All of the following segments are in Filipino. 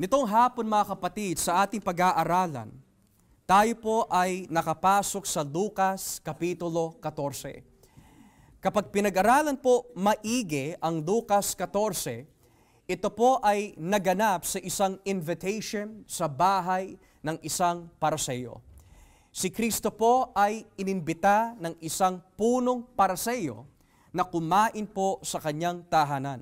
Nitong hapon mga kapatid, sa ating pag-aaralan, tayo po ay nakapasok sa Lucas Kapitulo 14. Kapag pinag-aralan po maigi ang Lucas 14, ito po ay naganap sa isang invitation sa bahay ng isang paraseyo. Si Kristo po ay inimbita ng isang punong paraseyo na kumain po sa kanyang tahanan.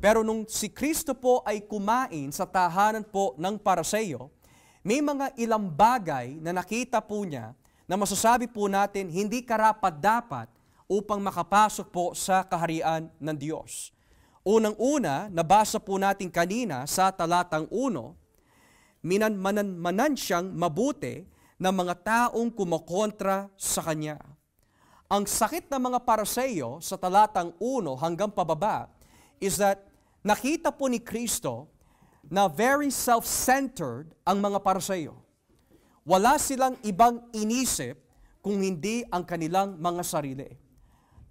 Pero nung si Kristo po ay kumain sa tahanan po ng paraseyo, may mga ilang bagay na nakita po niya na masasabi po natin hindi karapat-dapat upang makapasok po sa kaharian ng Diyos. Unang-una, nabasa po natin kanina sa talatang 1, minanmanan siyang mabuti ng mga taong kumokontra sa kanya. Ang sakit ng mga paraseyo sa talatang 1 hanggang pababa is that nakita po ni Kristo na very self-centered ang mga paraseyo. Wala silang ibang inisip kung hindi ang kanilang mga sarili.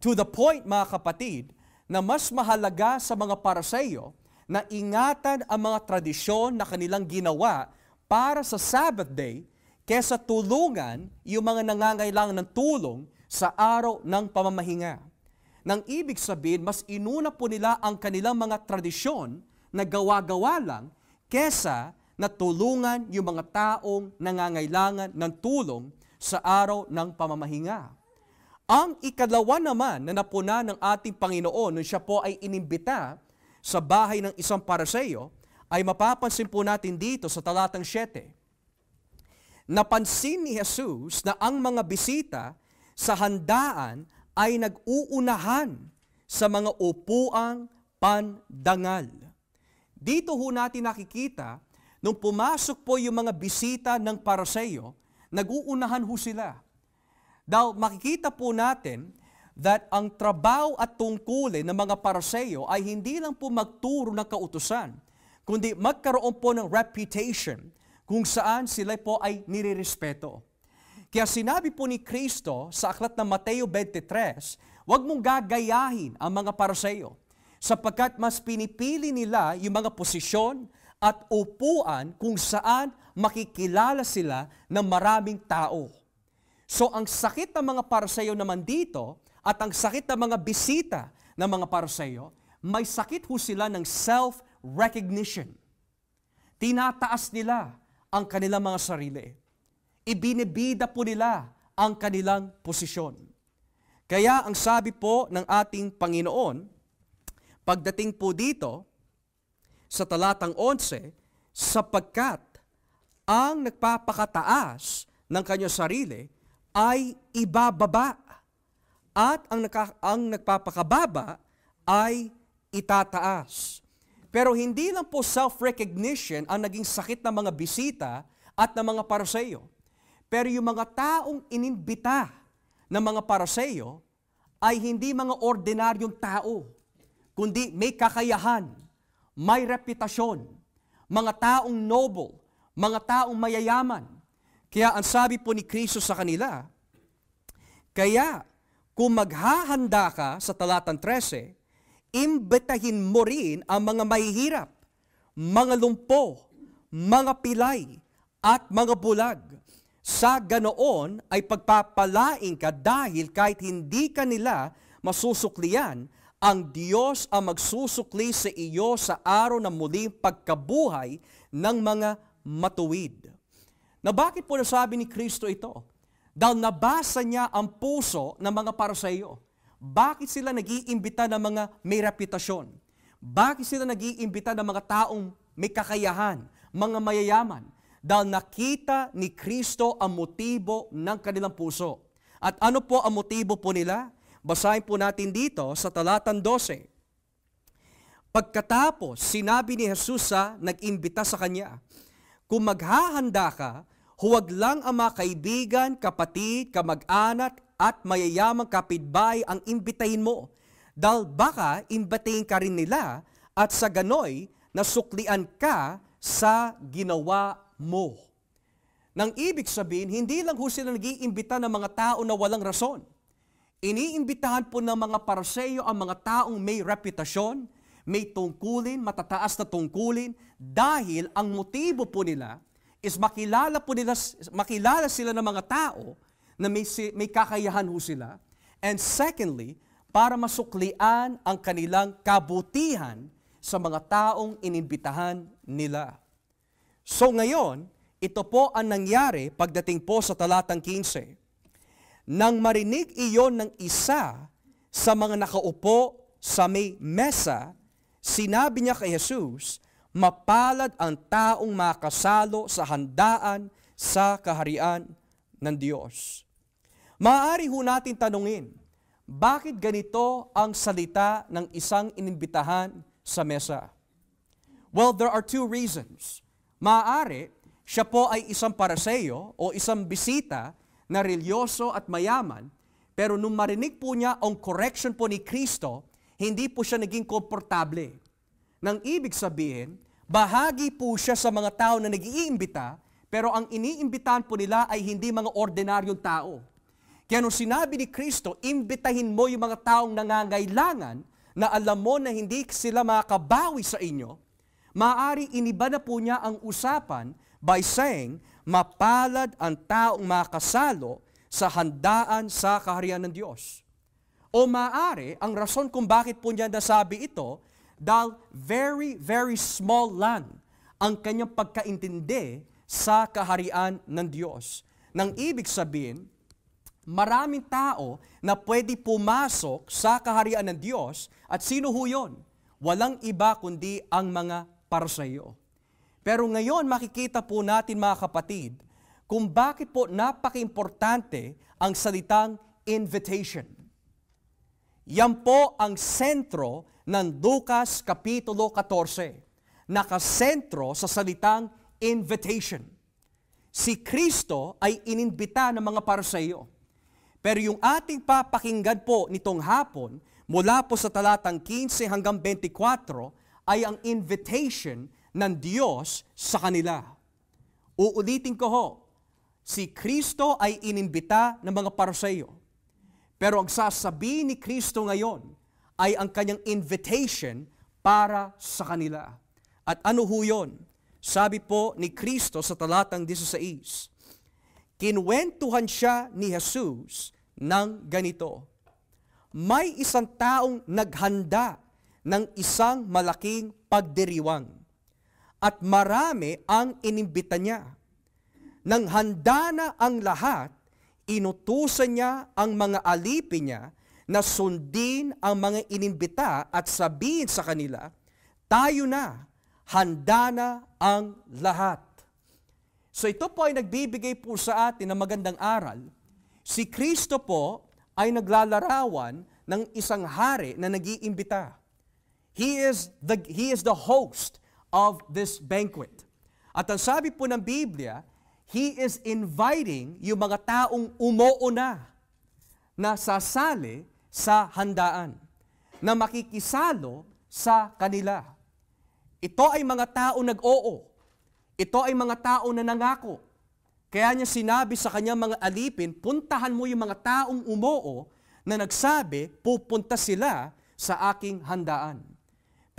To the point, mga kapatid, na mas mahalaga sa mga paraseyo na ingatan ang mga tradisyon na kanilang ginawa para sa Sabbath day kesa tulungan yung mga nangangailangan ng tulong sa araw ng pamamahinga. Nang ibig sabihin, mas inuna po nila ang kanilang mga tradisyon na gawa-gawa lang kesa na yung mga taong nangangailangan ng tulong sa araw ng pamamahinga. Ang ikalawa naman na napuna ng ating Panginoon nung siya po ay inimbita sa bahay ng isang paraseyo, ay mapapansin po natin dito sa talatang 7. Napansin ni Jesus na ang mga bisita sa handaan ay nag-uunahan sa mga upuang pandangal. Dito ho natin nakikita, nung pumasok po yung mga bisita ng paraseyo, nag-uunahan ho sila. Daw, makikita po natin that ang trabaho at tungkulin ng mga paraseyo ay hindi lang po magturo ng kautusan, kundi magkaroon po ng reputation kung saan sila po ay nirerespeto. Kaya sinabi po ni Kristo sa aklat ng Mateo 23, huwag mong gagayahin ang mga paraseyo sapagkat mas pinipili nila yung mga posisyon at upuan kung saan makikilala sila ng maraming tao. So ang sakit ng mga paraseyo naman dito at ang sakit ng mga bisita ng mga paraseyo, may sakit ho sila ng self-recognition. Tinataas nila ang kanilang mga sarili ibinibida po nila ang kanilang posisyon. Kaya ang sabi po ng ating Panginoon, pagdating po dito, sa talatang 11, sapagkat ang nagpapakataas ng kanyang sarili ay ibababa at ang, naka, ang nagpapakababa ay itataas. Pero hindi lang po self-recognition ang naging sakit ng mga bisita at ng mga paraseyo. Pero yung mga taong inimbita ng mga paraseyo ay hindi mga ordinaryong tao, kundi may kakayahan, may reputasyon, mga taong noble, mga taong mayayaman. Kaya ang sabi po ni Kristo sa kanila, kaya kung maghahanda ka sa talatang 13, imbitahin mo rin ang mga mahihirap, mga lumpo, mga pilay, at mga bulag sa ganoon ay pagpapalain ka dahil kahit hindi ka nila masusuklian, ang Diyos ang magsusukli sa iyo sa araw ng muling pagkabuhay ng mga matuwid. Na bakit po nasabi ni Kristo ito? Dahil nabasa niya ang puso ng mga para sa iyo. Bakit sila nag-iimbita ng mga may reputasyon? Bakit sila nag-iimbita ng mga taong may kakayahan, mga mayayaman? dahil nakita ni Kristo ang motibo ng kanilang puso. At ano po ang motibo po nila? Basahin po natin dito sa talatang 12. Pagkatapos, sinabi ni Jesus sa nag-imbita sa kanya, Kung maghahanda ka, huwag lang ang mga kaibigan, kapatid, kamag-anak at mayayamang kapitbahay ang imbitahin mo. Dahil baka imbitahin ka rin nila at sa ganoy nasuklian ka sa ginawa mo. Nang ibig sabihin, hindi lang ho sila nag-iimbita ng mga tao na walang rason. Iniimbitahan po ng mga paraseyo ang mga taong may reputasyon, may tungkulin, matataas na tungkulin, dahil ang motibo po nila is makilala po nila, makilala sila ng mga tao na may, may kakayahan ho sila. And secondly, para masuklian ang kanilang kabutihan sa mga taong inimbitahan nila. So ngayon, ito po ang nangyari pagdating po sa talatang 15. Nang marinig iyon ng isa sa mga nakaupo sa may mesa, sinabi niya kay Jesus, mapalad ang taong makasalo sa handaan sa kaharian ng Diyos. Maaari ho natin tanungin, bakit ganito ang salita ng isang inimbitahan sa mesa? Well, there are two reasons. Maaari, siya po ay isang paraseyo o isang bisita na relyoso at mayaman, pero nung marinig po niya ang correction po ni Kristo, hindi po siya naging komportable. Nang ibig sabihin, bahagi po siya sa mga tao na nag-iimbita, pero ang iniimbitahan po nila ay hindi mga ordinaryong tao. Kaya nung sinabi ni Kristo, imbitahin mo yung mga taong nangangailangan na alam mo na hindi sila makabawi sa inyo, Maari iniba na po niya ang usapan by saying, mapalad ang taong makasalo sa handaan sa kaharian ng Diyos. O maari, ang rason kung bakit po niya nasabi ito, dahil very, very small lang ang kanyang pagkaintindi sa kaharian ng Diyos. Nang ibig sabihin, maraming tao na pwede pumasok sa kaharian ng Diyos at sino ho yun? Walang iba kundi ang mga para sa iyo. Pero ngayon makikita po natin mga kapatid kung bakit po napaka-importante ang salitang invitation. Yan po ang sentro ng Lucas Kapitulo 14. Nakasentro sa salitang invitation. Si Kristo ay inimbita ng mga parsaiyo. Pero yung ating papakinggan po nitong hapon, mula po sa talatang 15 hanggang 24, ay ang invitation ng Diyos sa kanila. Uulitin ko ho, si Kristo ay inimbita ng mga parasayo. Pero ang sasabihin ni Kristo ngayon ay ang kanyang invitation para sa kanila. At ano ho yun? Sabi po ni Kristo sa talatang 16, Kinwentuhan siya ni Jesus ng ganito, May isang taong naghanda ng isang malaking pagdiriwang. At marami ang inimbita niya. Nang handa na ang lahat, inutusan niya ang mga alipin niya na sundin ang mga inimbita at sabihin sa kanila, tayo na, handa na ang lahat. So ito po ay nagbibigay po sa atin ng magandang aral. Si Kristo po ay naglalarawan ng isang hari na nag-iimbita. He is the, he is the host of this banquet. At ang sabi po ng Biblia, He is inviting yung mga taong umoona na sasali sa handaan, na makikisalo sa kanila. Ito ay mga tao nag-oo. Ito ay mga tao na nangako. Kaya niya sinabi sa kanyang mga alipin, puntahan mo yung mga taong umoo na nagsabi, pupunta sila sa aking handaan.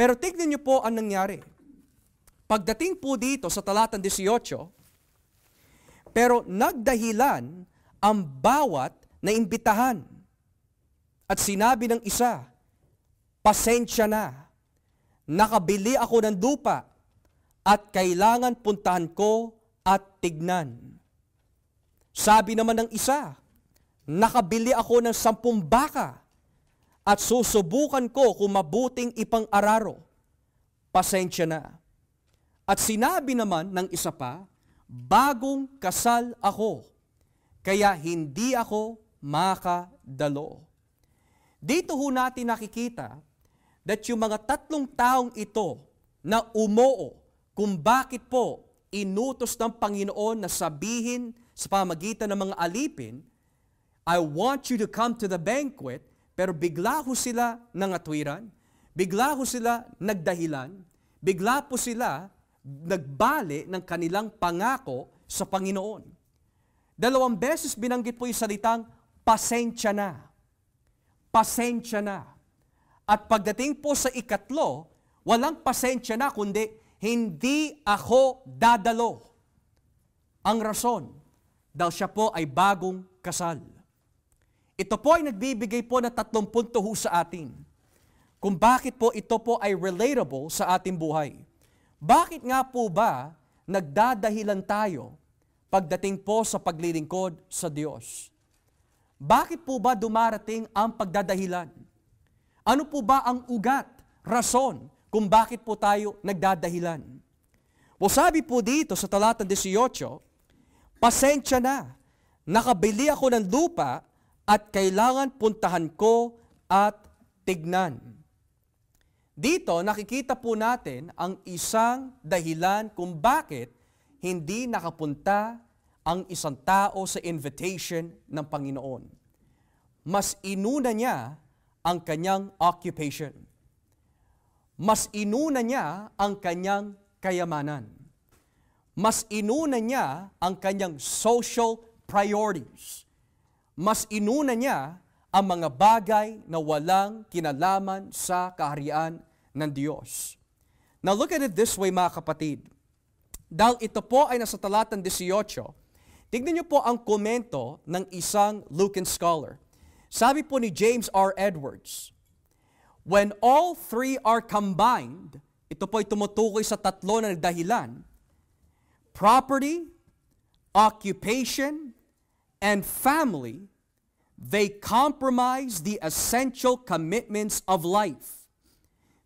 Pero tignan niyo po ang nangyari. Pagdating po dito sa talatang 18, pero nagdahilan ang bawat na imbitahan. At sinabi ng isa, pasensya na, nakabili ako ng lupa at kailangan puntahan ko at tignan. Sabi naman ng isa, nakabili ako ng sampung baka at susubukan ko kung mabuting ipang-araro. Pasensya na. At sinabi naman ng isa pa, bagong kasal ako, kaya hindi ako makadalo. Dito ho natin nakikita that yung mga tatlong taong ito na umoo kung bakit po inutos ng Panginoon na sabihin sa pamagitan ng mga alipin, I want you to come to the banquet, pero bigla ho sila nangatwiran, bigla ho sila nagdahilan, bigla po sila nagbali ng kanilang pangako sa Panginoon. Dalawang beses binanggit po yung salitang, pasensya na. Pasensya na. At pagdating po sa ikatlo, walang pasensya na kundi hindi ako dadalo. Ang rason, dahil siya po ay bagong kasal. Ito po ay nagbibigay po ng tatlong punto sa atin kung bakit po ito po ay relatable sa ating buhay. Bakit nga po ba nagdadahilan tayo pagdating po sa paglilingkod sa Diyos? Bakit po ba dumarating ang pagdadahilan? Ano po ba ang ugat, rason, kung bakit po tayo nagdadahilan? O sabi po dito sa talatang 18, Pasensya na, nakabili ako ng lupa at kailangan puntahan ko at tignan. Dito nakikita po natin ang isang dahilan kung bakit hindi nakapunta ang isang tao sa invitation ng Panginoon. Mas inuna niya ang kanyang occupation. Mas inuna niya ang kanyang kayamanan. Mas inuna niya ang kanyang social priorities mas inuna niya ang mga bagay na walang kinalaman sa kaharian ng Diyos. Now look at it this way mga kapatid. Dahil ito po ay nasa talatang 18, tignan niyo po ang komento ng isang Lucan scholar. Sabi po ni James R. Edwards, When all three are combined, ito po ay tumutukoy sa tatlo na nagdahilan, property, occupation, and family, they compromise the essential commitments of life.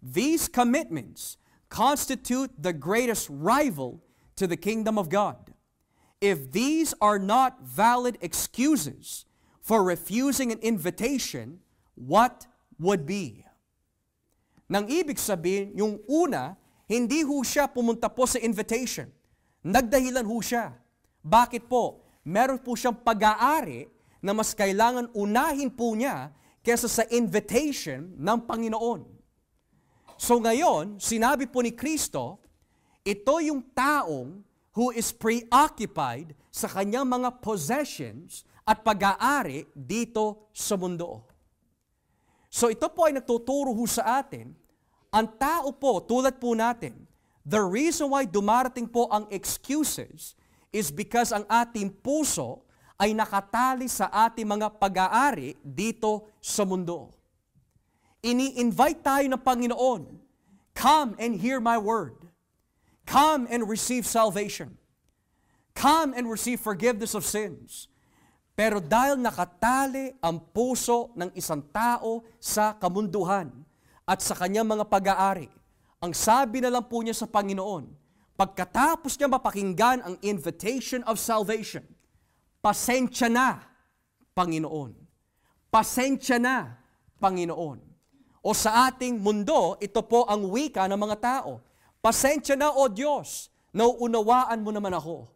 These commitments constitute the greatest rival to the kingdom of God. If these are not valid excuses for refusing an invitation, what would be? Nang ibig sabihin, yung una, hindi ho siya pumunta po sa invitation. Nagdahilan ho siya. Bakit po? meron po siyang pag-aari na mas kailangan unahin po niya kesa sa invitation ng Panginoon. So ngayon, sinabi po ni Kristo, ito yung taong who is preoccupied sa kanyang mga possessions at pag-aari dito sa mundo. So ito po ay nagtuturo ho sa atin, ang tao po, tulad po natin, the reason why dumarating po ang excuses is because ang ating puso ay nakatali sa ating mga pag-aari dito sa mundo. Ini-invite tayo ng Panginoon, Come and hear my word. Come and receive salvation. Come and receive forgiveness of sins. Pero dahil nakatali ang puso ng isang tao sa kamunduhan at sa kanyang mga pag-aari, ang sabi na lang po niya sa Panginoon, Pagkatapos niya mapakinggan ang invitation of salvation, pasensya na, Panginoon. Pasensya na, Panginoon. O sa ating mundo, ito po ang wika ng mga tao. Pasensya na, O Diyos, nauunawaan mo naman ako.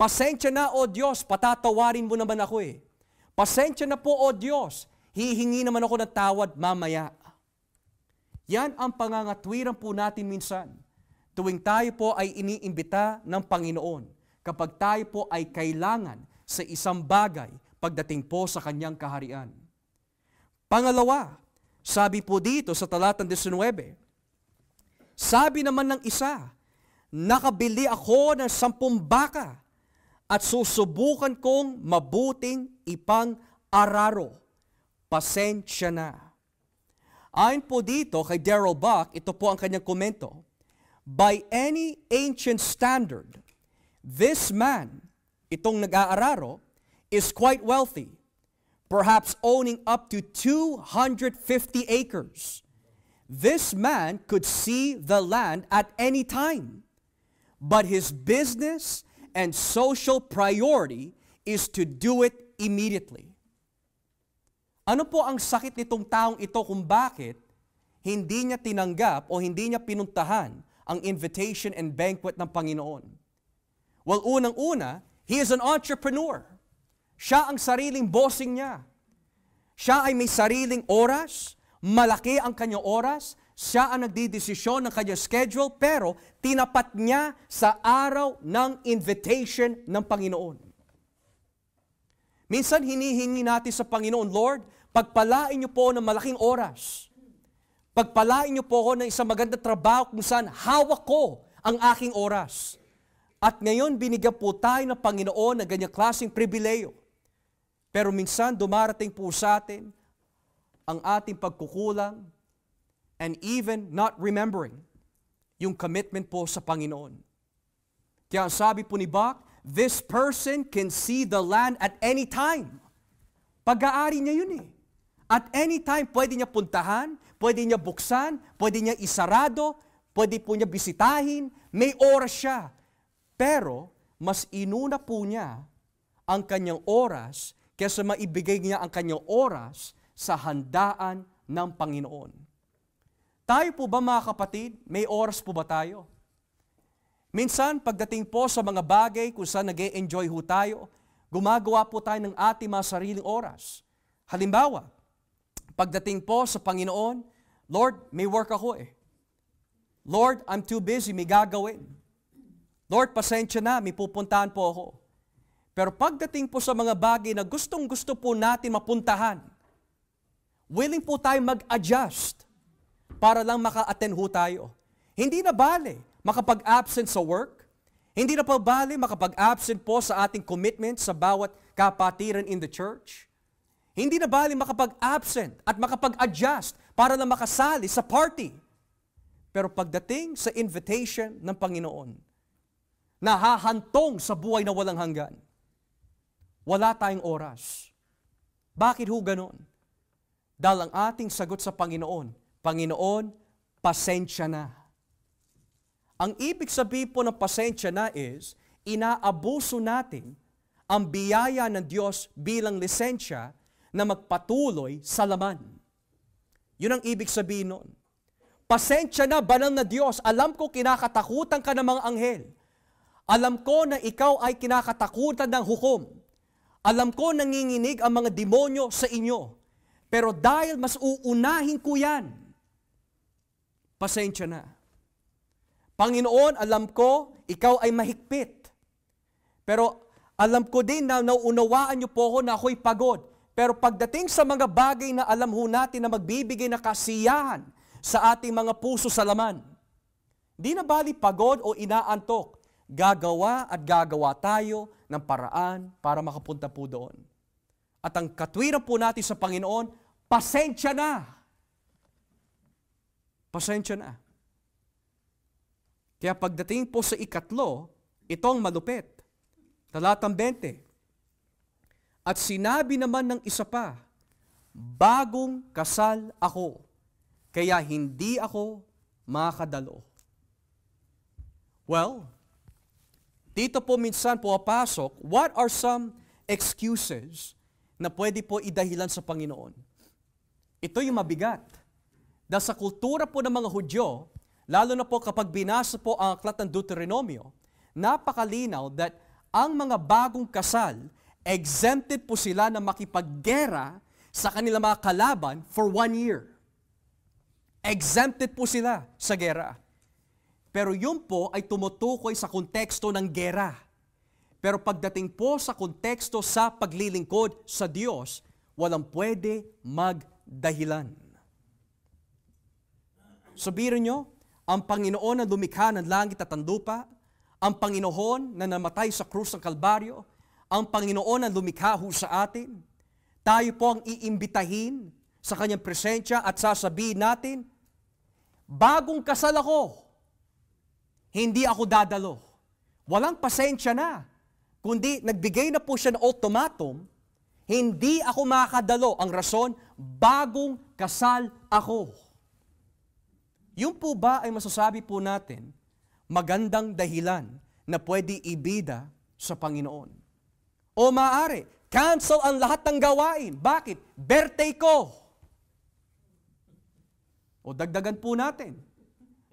Pasensya na, O Diyos, patatawarin mo naman ako eh. Pasensya na po, O Diyos, hihingi naman ako ng tawad mamaya. Yan ang pangangatwiran po natin minsan tuwing tayo po ay iniimbita ng Panginoon, kapag tayo po ay kailangan sa isang bagay pagdating po sa kanyang kaharian. Pangalawa, sabi po dito sa talatang 19, sabi naman ng isa, nakabili ako ng sampung baka at susubukan kong mabuting ipang araro. Pasensya na. Ayon po dito kay Daryl Buck, ito po ang kanyang komento. by any ancient standard, this man, itong nag-aararo, is quite wealthy, perhaps owning up to 250 acres. This man could see the land at any time, but his business and social priority is to do it immediately. Ano po ang sakit nitong taong ito kung bakit hindi niya tinanggap o hindi niya pinuntahan ang invitation and banquet ng Panginoon? Well, unang-una, he is an entrepreneur. Siya ang sariling bossing niya. Siya ay may sariling oras, malaki ang kanyang oras, siya ang nagdidesisyon ng kanyang schedule, pero tinapat niya sa araw ng invitation ng Panginoon. Minsan hinihingi natin sa Panginoon, Lord, Pagpalain niyo po ng malaking oras. Pagpalain niyo po ako ng isang maganda trabaho kung saan hawak ko ang aking oras. At ngayon, binigyan po tayo ng Panginoon ng ganyang klaseng pribileyo. Pero minsan, dumarating po sa atin ang ating pagkukulang and even not remembering yung commitment po sa Panginoon. Kaya sabi po ni Bach, this person can see the land at any time. Pag-aari niya yun eh. At any time, pwede niya puntahan, Pwede niya buksan, pwede niya isarado, pwede po niya bisitahin, may oras siya. Pero, mas inuna po niya ang kanyang oras kesa maibigay niya ang kanyang oras sa handaan ng Panginoon. Tayo po ba mga kapatid, may oras po ba tayo? Minsan, pagdating po sa mga bagay kung saan nag enjoy ho tayo, gumagawa po tayo ng ating mga sariling oras. Halimbawa, pagdating po sa Panginoon, Lord, may work ako eh. Lord, I'm too busy, may gagawin. Lord, pasensya na, may pupuntahan po ako. Pero pagdating po sa mga bagay na gustong gusto po natin mapuntahan, willing po tayo mag-adjust para lang maka-attend ho tayo. Hindi na bale makapag-absent sa work, hindi na pa bale makapag-absent po sa ating commitment sa bawat kapatiran in the church. Hindi na bale makapag-absent at makapag-adjust para lang makasali sa party. Pero pagdating sa invitation ng Panginoon, nahahantong sa buhay na walang hanggan. Wala tayong oras. Bakit ho ganon? Dahil ang ating sagot sa Panginoon, Panginoon, pasensya na. Ang ibig sabihin po ng pasensya na is, inaabuso natin ang biyaya ng Diyos bilang lisensya na magpatuloy sa laman. Yun ang ibig sabihin nun. Pasensya na, banal na Diyos. Alam ko kinakatakutan ka ng mga anghel. Alam ko na ikaw ay kinakatakutan ng hukom. Alam ko nanginginig ang mga demonyo sa inyo. Pero dahil mas uunahin ko yan, pasensya na. Panginoon, alam ko, ikaw ay mahigpit. Pero alam ko din na nauunawaan niyo po ako na ako'y pagod. Pero pagdating sa mga bagay na alam ho natin na magbibigay na kasiyahan sa ating mga puso sa laman, di na bali pagod o inaantok, gagawa at gagawa tayo ng paraan para makapunta po doon. At ang katwiran po natin sa Panginoon, pasensya na. Pasensya na. Kaya pagdating po sa ikatlo, itong malupit. Talatang 20. At sinabi naman ng isa pa, bagong kasal ako, kaya hindi ako makadalo. Well, dito po minsan po papasok, what are some excuses na pwede po idahilan sa Panginoon? Ito yung mabigat. Dahil sa kultura po ng mga Hudyo, lalo na po kapag binasa po ang aklat ng Deuteronomio, napakalinaw that ang mga bagong kasal exempted po sila na makipaggera sa kanilang mga kalaban for one year. Exempted po sila sa gera. Pero yun po ay tumutukoy sa konteksto ng gera. Pero pagdating po sa konteksto sa paglilingkod sa Diyos, walang pwede magdahilan. Sabihin nyo, ang Panginoon na lumikha ng langit at ang lupa, ang Panginoon na namatay sa krus ng Kalbaryo, ang Panginoon ang lumikha ho sa atin. Tayo po ang iimbitahin sa kanyang presensya at sasabihin natin, bagong kasal ako, hindi ako dadalo. Walang pasensya na, kundi nagbigay na po siya ng ultimatum, hindi ako makakadalo. Ang rason, bagong kasal ako. Yun po ba ay masasabi po natin magandang dahilan na pwede ibida sa Panginoon? O maaari, cancel ang lahat ng gawain. Bakit? Birthday ko. O dagdagan po natin.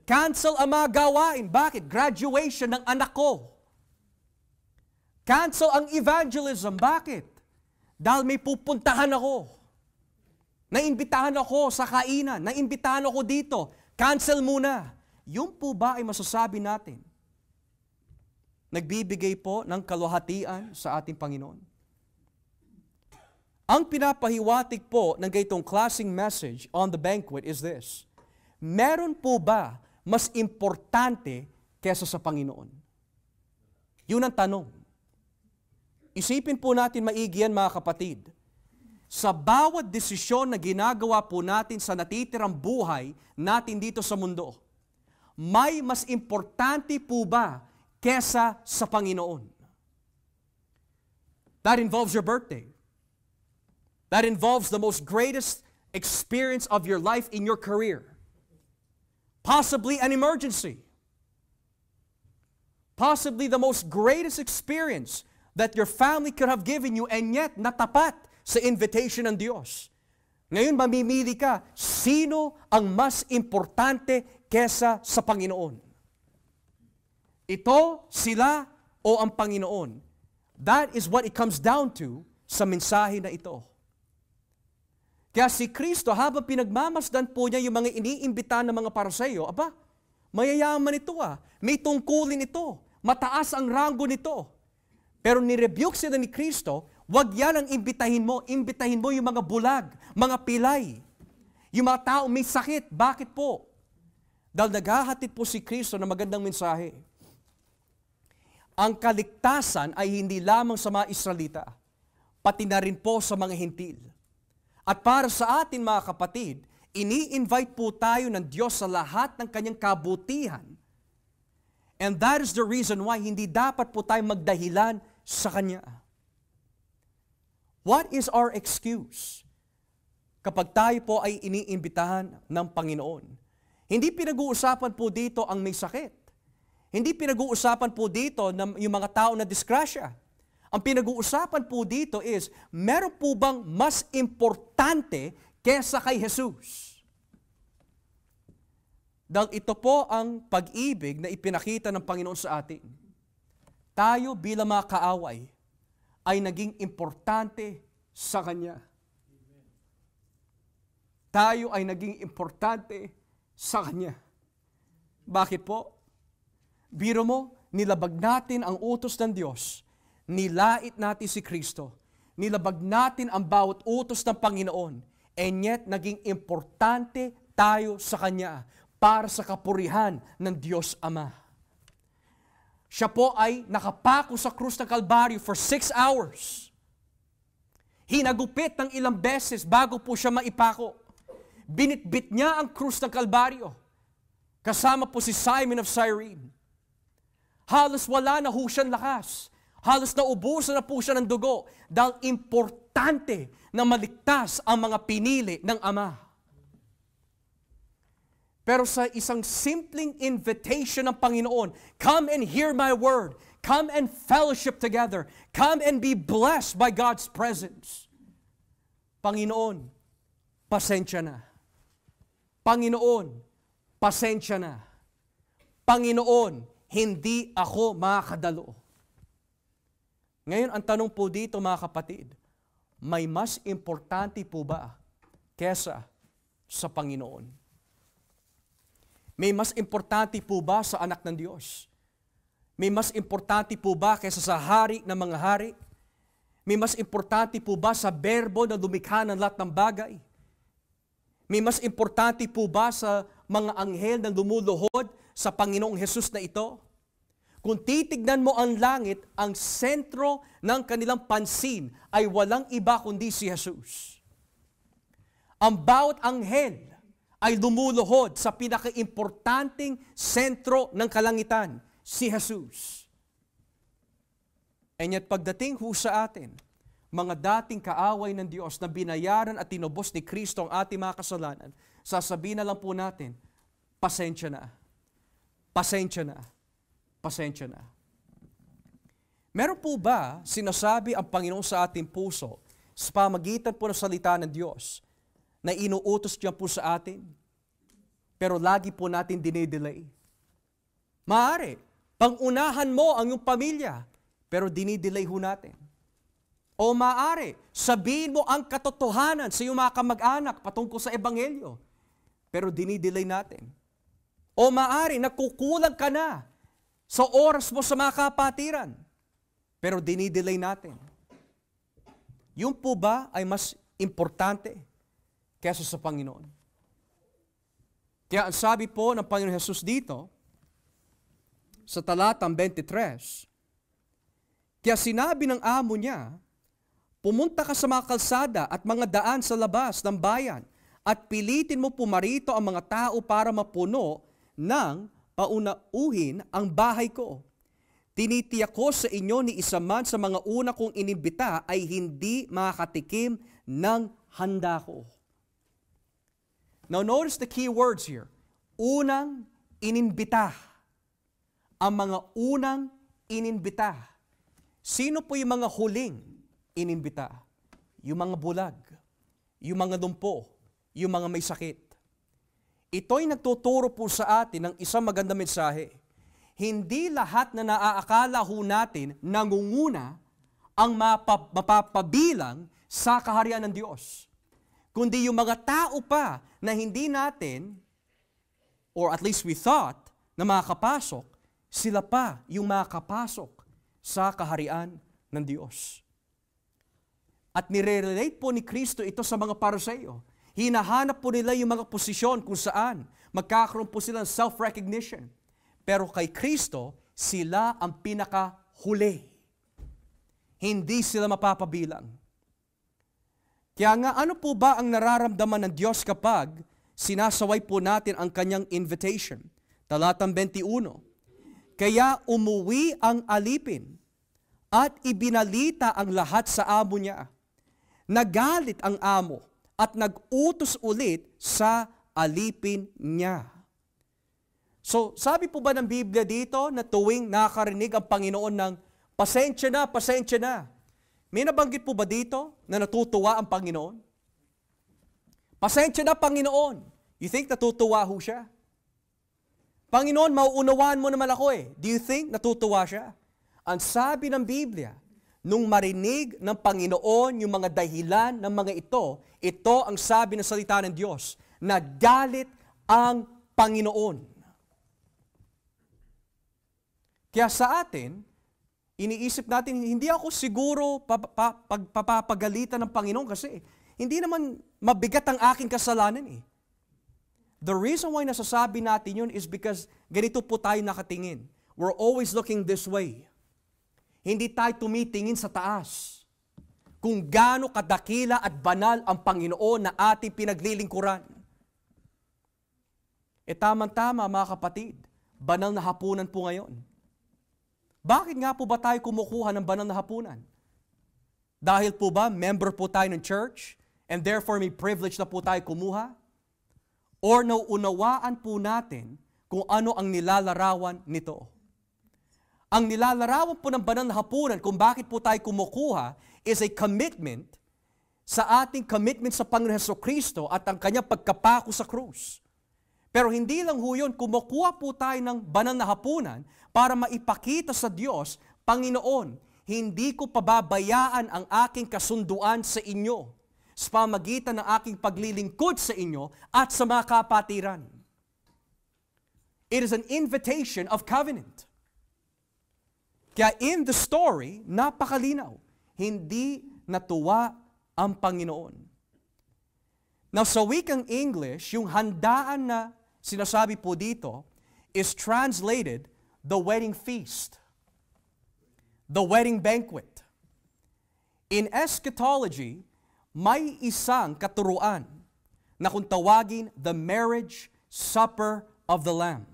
Cancel ang mga gawain. Bakit? Graduation ng anak ko. Cancel ang evangelism. Bakit? Dahil may pupuntahan ako. Naimbitahan ako sa kainan. Naimbitahan ako dito. Cancel muna. Yun po ba ay masasabi natin nagbibigay po ng kaluhatian sa ating Panginoon. Ang pinapahiwatig po ng gaytong klaseng message on the banquet is this. Meron po ba mas importante kesa sa Panginoon? Yun ang tanong. Isipin po natin maigi mga kapatid. Sa bawat desisyon na ginagawa po natin sa natitirang buhay natin dito sa mundo, may mas importante po ba kesa sa Panginoon. That involves your birthday. That involves the most greatest experience of your life in your career. Possibly an emergency. Possibly the most greatest experience that your family could have given you and yet natapat sa invitation ng Diyos. Ngayon mamimili ka, sino ang mas importante kesa sa Panginoon? Ito, sila, o ang Panginoon. That is what it comes down to sa mensahe na ito. Kaya si Kristo, habang pinagmamasdan po niya yung mga iniimbita ng mga paraseyo, aba, mayayaman ito ah, may tungkulin ito, mataas ang ranggo nito. Pero nirebuke siya ni Kristo, wag yan ang imbitahin mo, imbitahin mo yung mga bulag, mga pilay, yung mga tao may sakit. Bakit po? Dahil naghahatid po si Kristo na magandang mensahe ang kaligtasan ay hindi lamang sa mga Israelita, pati na rin po sa mga Hintil. At para sa atin mga kapatid, ini-invite po tayo ng Diyos sa lahat ng kanyang kabutihan. And that is the reason why hindi dapat po tayo magdahilan sa Kanya. What is our excuse? Kapag tayo po ay iniimbitahan ng Panginoon. Hindi pinag-uusapan po dito ang may sakit. Hindi pinag-uusapan po dito ng yung mga tao na disgrasya. Ang pinag-uusapan po dito is, meron po bang mas importante kesa kay Jesus? Dahil ito po ang pag-ibig na ipinakita ng Panginoon sa atin. Tayo bilang mga kaaway ay naging importante sa Kanya. Tayo ay naging importante sa Kanya. Bakit po? Biro mo, nilabag natin ang utos ng Diyos. Nilait natin si Kristo. Nilabag natin ang bawat utos ng Panginoon. And yet, naging importante tayo sa Kanya para sa kapurihan ng Diyos Ama. Siya po ay nakapako sa krus ng Kalbaryo for six hours. Hinagupit ng ilang beses bago po siya maipako. Binitbit niya ang krus ng Kalbaryo. Kasama po si Simon of Cyrene Halos wala na ho siyang lakas. Halos naubusan na po siya ng dugo dahil importante na maligtas ang mga pinili ng Ama. Pero sa isang simpleng invitation ng Panginoon, come and hear my word. Come and fellowship together. Come and be blessed by God's presence. Panginoon, pasensya na. Panginoon, pasensya na. Panginoon, hindi ako makakadalo. Ngayon, ang tanong po dito mga kapatid, may mas importante po ba kesa sa Panginoon? May mas importante po ba sa anak ng Diyos? May mas importante po ba kesa sa hari ng mga hari? May mas importante po ba sa berbo na lumikha ng lahat ng bagay? May mas importante po ba sa mga anghel na lumuluhod sa Panginoong Hesus na ito? Kung titignan mo ang langit, ang sentro ng kanilang pansin ay walang iba kundi si Jesus. Ang bawat anghel ay lumuluhod sa pinakaimportanteng sentro ng kalangitan, si Jesus. And yet pagdating ho sa atin, mga dating kaaway ng Diyos na binayaran at tinubos ni Kristo ang ating mga kasalanan, sasabihin na lang po natin, pasensya na pasensya na. Pasensya na. Meron po ba sinasabi ang Panginoon sa ating puso sa pamagitan po ng salita ng Diyos na inuutos niya po sa atin, pero lagi po natin dinidelay? Maaari, pangunahan mo ang iyong pamilya, pero dinidelay ho natin. O maaari, sabihin mo ang katotohanan sa iyong mga kamag-anak patungkol sa Ebanghelyo, pero dinidelay natin. O maari, nakukulang ka na sa oras mo sa mga kapatiran. Pero dinidelay natin. Yun po ba ay mas importante kaysa sa Panginoon? Kaya ang sabi po ng Panginoon Jesus dito, sa talatang 23, Kaya sinabi ng amo niya, Pumunta ka sa mga kalsada at mga daan sa labas ng bayan at pilitin mo pumarito ang mga tao para mapuno nang paunauhin ang bahay ko. Tinitiyak ko sa inyo ni isa man sa mga una kong inimbita ay hindi makakatikim ng handa ko. Now notice the key words here. Unang inimbita. Ang mga unang inimbita. Sino po yung mga huling inimbita? Yung mga bulag, yung mga dumpo, yung mga may sakit. Ito'y nagtuturo po sa atin ng isang maganda mensahe. Hindi lahat na naaakala ho natin nangunguna ang mapap- mapapabilang sa kaharian ng Diyos. Kundi yung mga tao pa na hindi natin, or at least we thought, na makapasok, sila pa yung makapasok sa kaharian ng Diyos. At nire-relate po ni Kristo ito sa mga paroseo Hinahanap po nila yung mga posisyon kung saan magkakaroon po sila ng self-recognition. Pero kay Kristo, sila ang pinakahuli. Hindi sila mapapabilang. Kaya nga, ano po ba ang nararamdaman ng Diyos kapag sinasaway po natin ang kanyang invitation? Talatang 21. Kaya umuwi ang alipin at ibinalita ang lahat sa amo niya. Nagalit ang amo at nag-utos ulit sa alipin niya. So, sabi po ba ng Biblia dito na tuwing nakarinig ang Panginoon ng pasensya na, pasensya na, may nabanggit po ba dito na natutuwa ang Panginoon? Pasensya na, Panginoon. You think natutuwa ho siya? Panginoon, mauunawaan mo naman ako eh. Do you think natutuwa siya? Ang sabi ng Biblia, Nung marinig ng Panginoon yung mga dahilan ng mga ito, ito ang sabi ng salita ng Diyos, nagalit ang Panginoon. Kaya sa atin, iniisip natin, hindi ako siguro papapagalitan ng Panginoon kasi hindi naman mabigat ang aking kasalanan eh. The reason why nasasabi natin yun is because ganito po tayo nakatingin. We're always looking this way. Hindi tayo tumitingin sa taas kung gaano kadakila at banal ang Panginoon na ating pinaglilingkuran. E tamang-tama mga kapatid, banal na hapunan po ngayon. Bakit nga po ba tayo kumukuha ng banal na hapunan? Dahil po ba member po tayo ng church and therefore may privilege na po tayo kumuha? Or nauunawaan po natin kung ano ang nilalarawan nito? Ang nilalarawan po ng banal na hapunan kung bakit po tayo kumukuha is a commitment sa ating commitment sa Panginoon Heso Kristo at ang kanyang pagkapako sa krus. Pero hindi lang ho yun, kumukuha po tayo ng banal na hapunan para maipakita sa Diyos, Panginoon, hindi ko pababayaan ang aking kasunduan sa inyo sa pamagitan ng aking paglilingkod sa inyo at sa mga kapatiran. It is an invitation of covenant. Kaya in the story, napakalinaw. Hindi natuwa ang Panginoon. Now, sa wikang English, yung handaan na sinasabi po dito is translated the wedding feast, the wedding banquet. In eschatology, may isang katuruan na kung tawagin the marriage supper of the Lamb.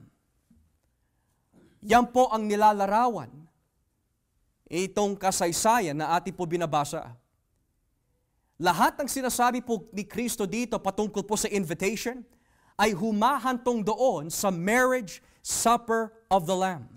Yan po ang nilalarawan itong kasaysayan na ating po binabasa. Lahat ng sinasabi po ni Kristo dito patungkol po sa invitation ay humahantong doon sa marriage supper of the Lamb.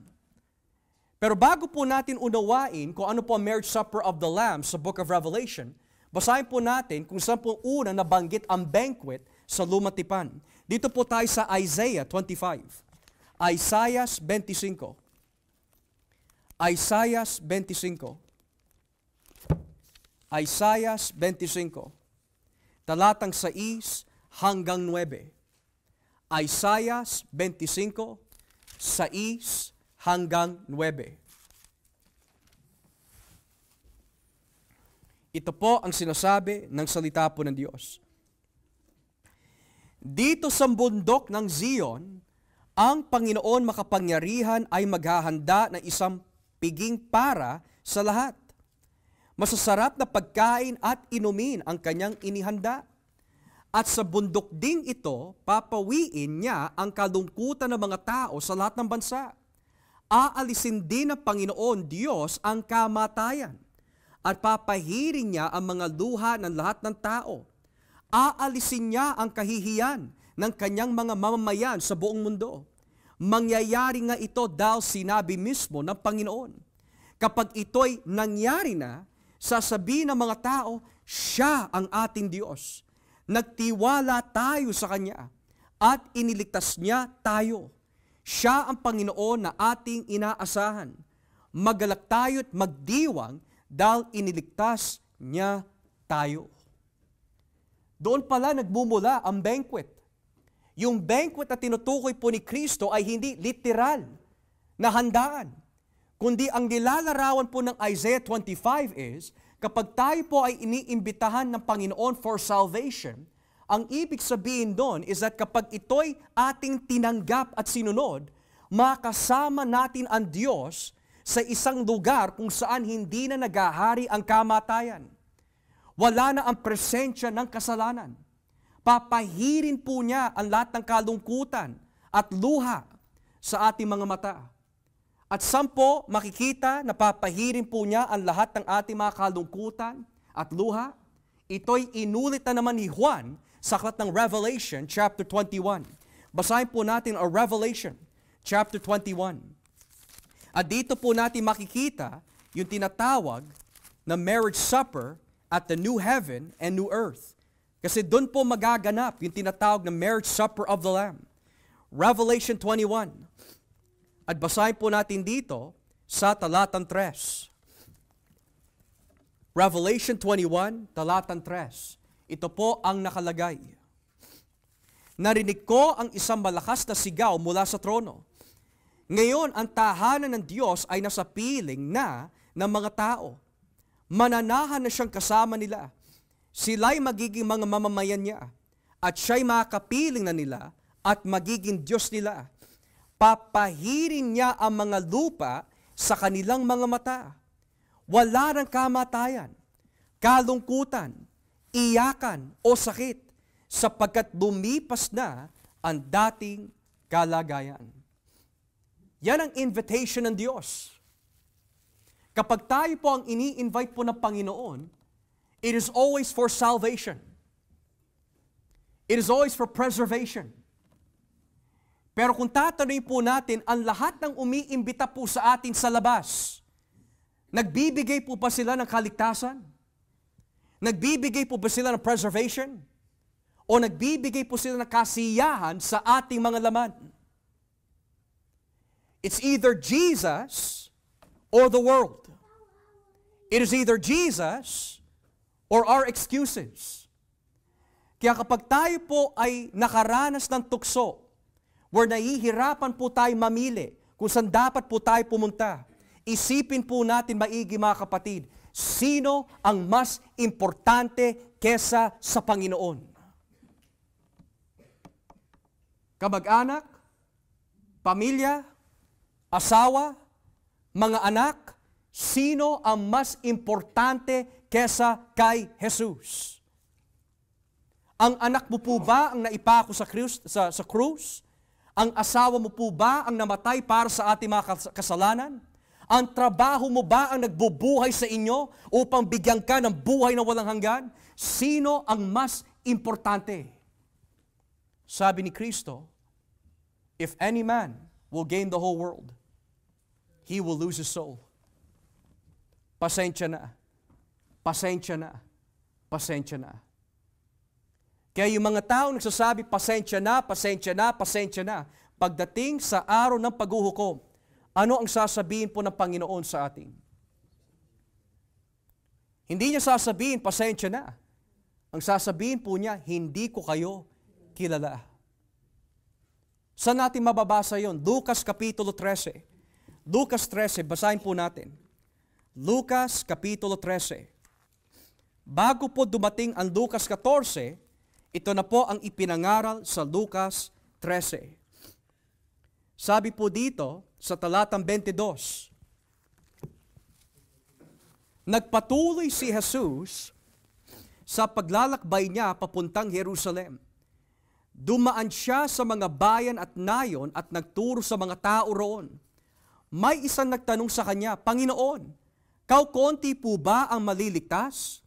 Pero bago po natin unawain kung ano po ang marriage supper of the Lamb sa book of Revelation, basahin po natin kung saan po una nabanggit ang banquet sa lumatipan. Dito po tayo sa Isaiah 25. Isaiah 25. Isaiah 25. Isaiah 25. Talatang 6 hanggang 9. Isaiah 25, 6 hanggang 9. Ito po ang sinasabi ng salita po ng Diyos. Dito sa bundok ng Zion, ang Panginoon makapangyarihan ay maghahanda ng isang piging para sa lahat. Masasarap na pagkain at inumin ang kanyang inihanda. At sa bundok ding ito, papawiin niya ang kalungkutan ng mga tao sa lahat ng bansa. Aalisin din ng Panginoon Diyos ang kamatayan at papahirin niya ang mga luha ng lahat ng tao. Aalisin niya ang kahihiyan ng kanyang mga mamamayan sa buong mundo Mangyayari nga ito daw sinabi mismo ng Panginoon. Kapag ito'y nangyari na, sasabihin ng mga tao, Siya ang ating Diyos. Nagtiwala tayo sa Kanya at iniligtas niya tayo. Siya ang Panginoon na ating inaasahan. Magalak tayo at magdiwang dahil iniligtas niya tayo. Doon pala nagmumula ang banquet yung banquet na tinutukoy po ni Kristo ay hindi literal na handaan, kundi ang nilalarawan po ng Isaiah 25 is, kapag tayo po ay iniimbitahan ng Panginoon for salvation, ang ibig sabihin doon is that kapag ito'y ating tinanggap at sinunod, makasama natin ang Diyos sa isang lugar kung saan hindi na nagahari ang kamatayan. Wala na ang presensya ng kasalanan papahirin po niya ang lahat ng kalungkutan at luha sa ating mga mata. At sampo, makikita na papahirin po niya ang lahat ng ating mga kalungkutan at luha. Ito'y inulit na naman ni Juan sa aklat ng Revelation chapter 21. Basahin po natin ang Revelation chapter 21. At dito po natin makikita yung tinatawag na marriage supper at the new heaven and new earth. Kasi doon po magaganap yung tinatawag na marriage supper of the Lamb. Revelation 21. At basahin po natin dito sa talatang 3. Revelation 21, talatang 3. Ito po ang nakalagay. Narinig ko ang isang malakas na sigaw mula sa trono. Ngayon, ang tahanan ng Diyos ay nasa piling na ng mga tao. Mananahan na siyang kasama nila sila'y magiging mga mamamayan niya at siya'y makapiling na nila at magiging Diyos nila. Papahirin niya ang mga lupa sa kanilang mga mata. Wala ng kamatayan, kalungkutan, iyakan o sakit sapagkat lumipas na ang dating kalagayan. Yan ang invitation ng Diyos. Kapag tayo po ang ini-invite po ng Panginoon, It is always for salvation. It is always for preservation. Pero kung tatanoy po natin, ang lahat ng umiimbita po sa atin sa labas, nagbibigay po ba sila ng kaligtasan? Nagbibigay po ba sila ng preservation? O nagbibigay po sila ng kasiyahan sa ating mga laman? It's either Jesus or the world. It is either Jesus or our excuses. Kaya kapag tayo po ay nakaranas ng tukso, where nahihirapan po tayo mamili kung saan dapat po tayo pumunta, isipin po natin maigi mga kapatid, sino ang mas importante kesa sa Panginoon? Kamag-anak, pamilya, asawa, mga anak, sino ang mas importante kesa kay Jesus. Ang anak mo po ba ang naipako sa, krus, sa, sa krus? Ang asawa mo po ba ang namatay para sa ating mga kasalanan? Ang trabaho mo ba ang nagbubuhay sa inyo upang bigyan ka ng buhay na walang hanggan? Sino ang mas importante? Sabi ni Kristo, If any man will gain the whole world, he will lose his soul. Pasensya na pasensya na, pasensya na. Kaya yung mga tao nagsasabi, pasensya na, pasensya na, pasensya na, pagdating sa araw ng paghuhukom, ano ang sasabihin po ng Panginoon sa atin? Hindi niya sasabihin, pasensya na. Ang sasabihin po niya, hindi ko kayo kilala. Saan natin mababasa yon? Lucas Kapitulo 13. Lucas 13, basahin po natin. Lucas Kapitulo 13 bago po dumating ang Lucas 14, ito na po ang ipinangaral sa Lucas 13. Sabi po dito sa talatang 22, Nagpatuloy si Jesus sa paglalakbay niya papuntang Jerusalem. Dumaan siya sa mga bayan at nayon at nagturo sa mga tao roon. May isang nagtanong sa kanya, Panginoon, kau konti po ba ang maliligtas?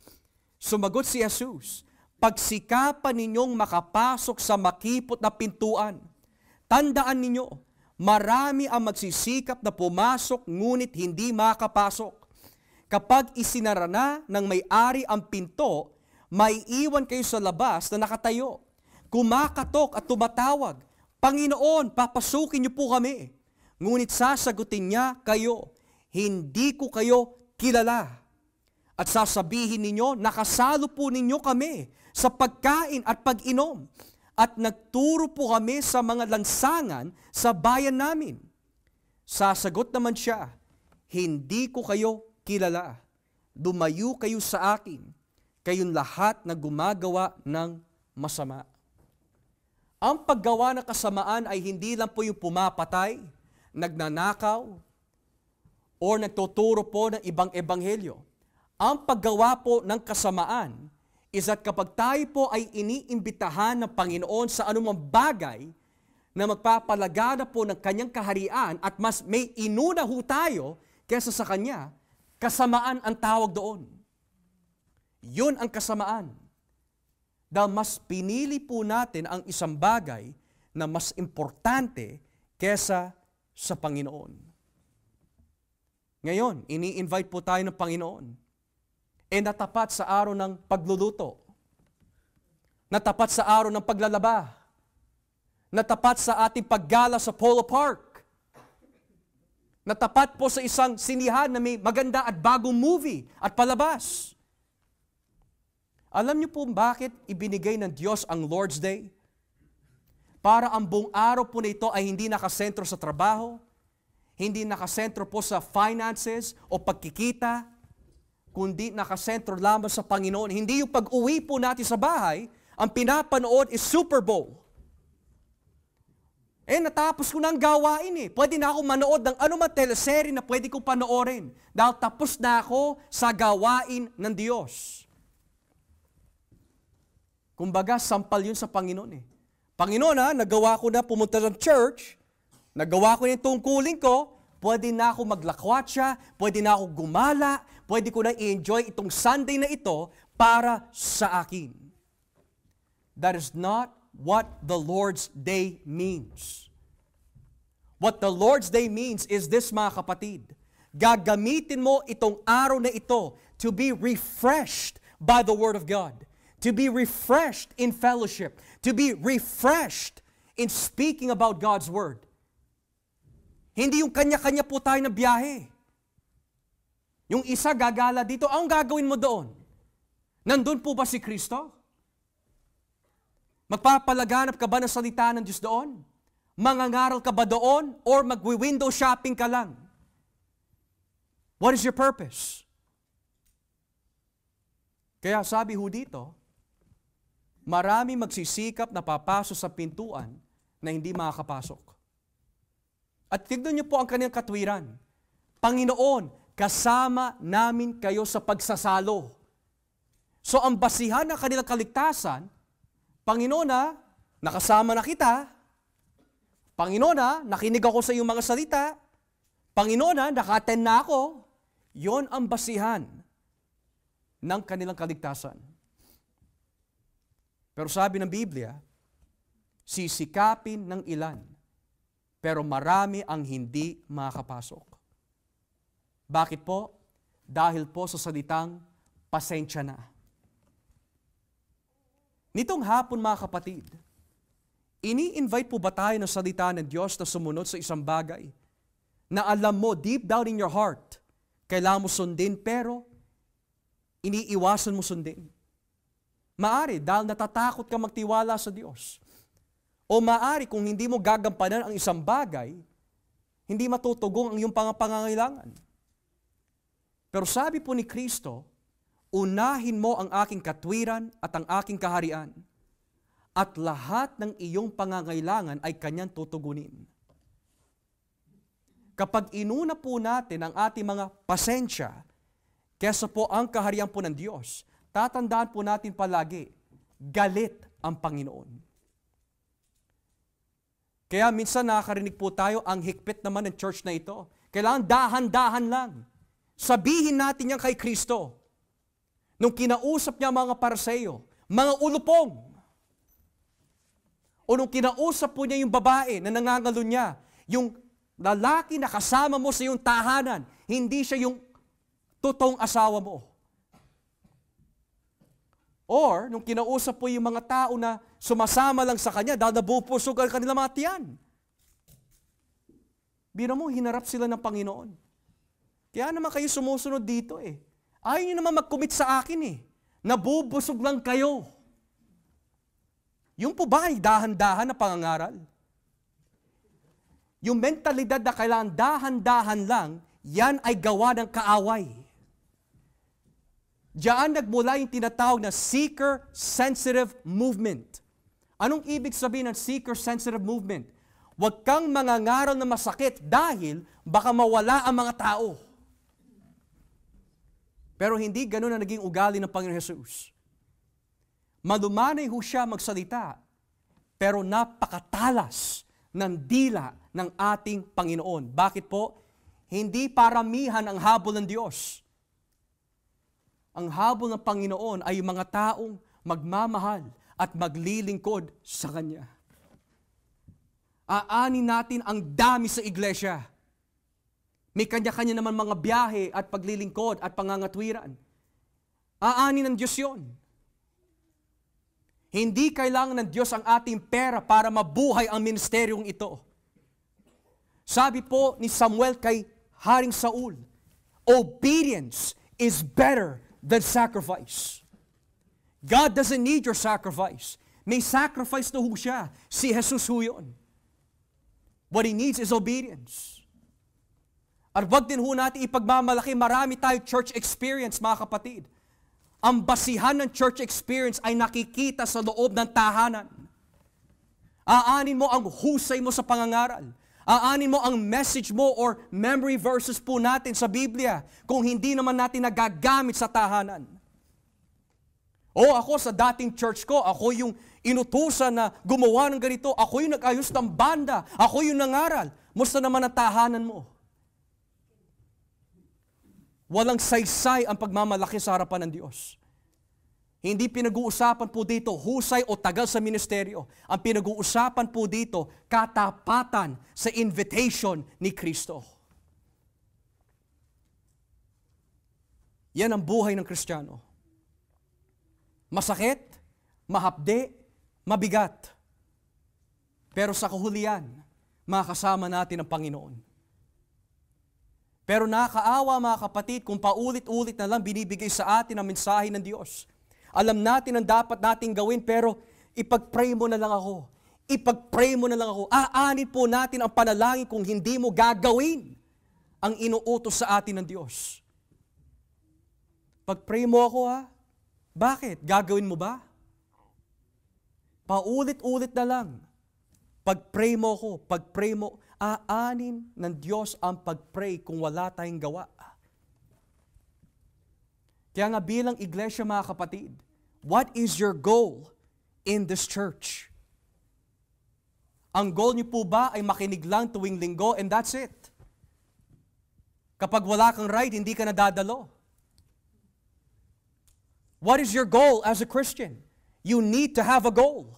Sumagot si Jesus, Pagsikapan ninyong makapasok sa makipot na pintuan, tandaan ninyo, marami ang magsisikap na pumasok ngunit hindi makapasok. Kapag isinara na ng may-ari ang pinto, may iwan kayo sa labas na nakatayo. Kumakatok at tumatawag, Panginoon, papasukin niyo po kami. Ngunit sasagutin niya kayo, hindi ko kayo kilala. At sasabihin ninyo, nakasalo po ninyo kami sa pagkain at pag-inom. At nagturo po kami sa mga lansangan sa bayan namin. Sasagot naman siya, hindi ko kayo kilala. Dumayo kayo sa akin, kayong lahat na gumagawa ng masama. Ang paggawa ng kasamaan ay hindi lang po yung pumapatay, nagnanakaw, or nagtuturo po ng ibang ebanghelyo ang paggawa po ng kasamaan is that kapag tayo po ay iniimbitahan ng Panginoon sa anumang bagay na magpapalagada po ng kanyang kaharian at mas may inuna ho tayo kesa sa kanya, kasamaan ang tawag doon. Yun ang kasamaan. Dahil mas pinili po natin ang isang bagay na mas importante kesa sa Panginoon. Ngayon, ini-invite po tayo ng Panginoon e natapat sa araw ng pagluluto, natapat sa araw ng paglalaba, natapat sa ating paggala sa Polo Park, natapat po sa isang sinihan na may maganda at bagong movie at palabas. Alam niyo po bakit ibinigay ng Diyos ang Lord's Day? Para ang buong araw po nito ay hindi nakasentro sa trabaho, hindi nakasentro po sa finances o pagkikita, kundi nakasentro lamang sa Panginoon. Hindi yung pag-uwi po natin sa bahay, ang pinapanood is Super Bowl. Eh, natapos ko na ang gawain eh. Pwede na ako manood ng anumang teleserye na pwede kong panoorin. Dahil tapos na ako sa gawain ng Diyos. Kumbaga, sampal yun sa Panginoon eh. Panginoon ha, nagawa ko na pumunta sa church, nagawa ko na yung tungkulin ko, pwede na ako maglakwatsa, pwede na ako gumala, pwede ko na i-enjoy itong Sunday na ito para sa akin. That is not what the Lord's Day means. What the Lord's Day means is this, mga kapatid. Gagamitin mo itong araw na ito to be refreshed by the Word of God. To be refreshed in fellowship. To be refreshed in speaking about God's Word. Hindi yung kanya-kanya po tayo na biyahe. Yung isa gagala dito, ang gagawin mo doon? Nandun po ba si Kristo? Magpapalaganap ka ba ng salita ng Diyos doon? Mangangaral ka ba doon? Or magwi-window shopping ka lang? What is your purpose? Kaya sabi ho dito, marami magsisikap na papasok sa pintuan na hindi makakapasok. At tignan niyo po ang kanilang katwiran. Panginoon, kasama namin kayo sa pagsasalo. So ang basihan ng kanilang kaligtasan, Panginoon na, nakasama na kita. Panginoon na, nakinig ako sa iyong mga salita. Panginoon na, nakaten na ako. Yon ang basihan ng kanilang kaligtasan. Pero sabi ng Biblia, sisikapin ng ilan, pero marami ang hindi makapasok. Bakit po? Dahil po sa salitang pasensya na. Nitong hapon mga kapatid, ini-invite po ba tayo ng salita ng Diyos na sumunod sa isang bagay na alam mo deep down in your heart, kailangan mo sundin pero iniiwasan mo sundin. Maari dahil natatakot ka magtiwala sa Diyos. O maari kung hindi mo gagampanan ang isang bagay, hindi matutugong ang iyong pangangailangan. Pero sabi po ni Kristo, unahin mo ang aking katwiran at ang aking kaharian, at lahat ng iyong pangangailangan ay kanyang tutugunin. Kapag inuna po natin ang ating mga pasensya, kesa po ang kaharian po ng Diyos, tatandaan po natin palagi, galit ang Panginoon. Kaya minsan nakakarinig po tayo ang hikpit naman ng church na ito. Kailangan dahan-dahan lang. Sabihin natin yan kay Kristo. Nung kinausap niya mga parseyo, mga ulupong, o nung kinausap po niya yung babae na nangangalo niya, yung lalaki na kasama mo sa iyong tahanan, hindi siya yung totoong asawa mo. Or, nung kinausap po yung mga tao na sumasama lang sa kanya, dadabupusog ang kanilang matiyan. Bira mo, hinarap sila ng Panginoon. Kaya naman kayo sumusunod dito eh. Ayaw nyo naman mag-commit sa akin eh. Nabubusog lang kayo. Yung po ba ay dahan-dahan na pangangaral? Yung mentalidad na kailangan dahan-dahan lang, yan ay gawa ng kaaway. Diyan nagmula yung tinatawag na seeker-sensitive movement. Anong ibig sabihin ng seeker-sensitive movement? Huwag kang mangangaral na masakit dahil baka mawala ang mga tao. Pero hindi ganun ang naging ugali ng Panginoon Jesus. Malumanay ho siya magsalita, pero napakatalas ng dila ng ating Panginoon. Bakit po? Hindi paramihan ang habol ng Diyos. Ang habol ng Panginoon ay mga taong magmamahal at maglilingkod sa Kanya. Aani natin ang dami sa iglesia may kanya-kanya naman mga biyahe at paglilingkod at pangangatwiran. Aani ng Diyos yon. Hindi kailangan ng Diyos ang ating pera para mabuhay ang ministeryong ito. Sabi po ni Samuel kay Haring Saul, Obedience is better than sacrifice. God doesn't need your sacrifice. May sacrifice na ho siya. Si Jesus ho yun. What He needs is obedience. At wag din ho natin ipagmamalaki, marami tayo church experience mga kapatid. Ang basihan ng church experience ay nakikita sa loob ng tahanan. Aanin mo ang husay mo sa pangangaral. Aanin mo ang message mo or memory verses po natin sa Biblia kung hindi naman natin nagagamit sa tahanan. O ako sa dating church ko, ako yung inutusan na gumawa ng ganito. Ako yung nag-ayos ng banda. Ako yung nangaral. Musta naman ang tahanan mo? Walang saysay ang pagmamalaki sa harapan ng Diyos. Hindi pinag-uusapan po dito husay o tagal sa ministeryo. Ang pinag-uusapan po dito, katapatan sa invitation ni Kristo. Yan ang buhay ng Kristiyano. Masakit, mahapde, mabigat. Pero sa kahulian, makasama natin ang Panginoon. Pero nakakaawa mga kapatid kung paulit-ulit na lang binibigay sa atin ang mensahe ng Diyos. Alam natin ang dapat nating gawin pero ipag-pray mo na lang ako. Ipag-pray mo na lang ako. Aanin po natin ang panalangin kung hindi mo gagawin ang inuutos sa atin ng Diyos. Pag-pray mo ako ha, bakit? Gagawin mo ba? Paulit-ulit na lang. Pag-pray mo ako, pag-pray mo. Aanin ng Diyos ang pag-pray kung wala tayong gawa. Kaya nga bilang iglesia mga kapatid, what is your goal in this church? Ang goal niyo po ba ay makinig lang tuwing linggo and that's it? Kapag wala kang right, hindi ka nadadalo. What is your goal as a Christian? You need to have a goal.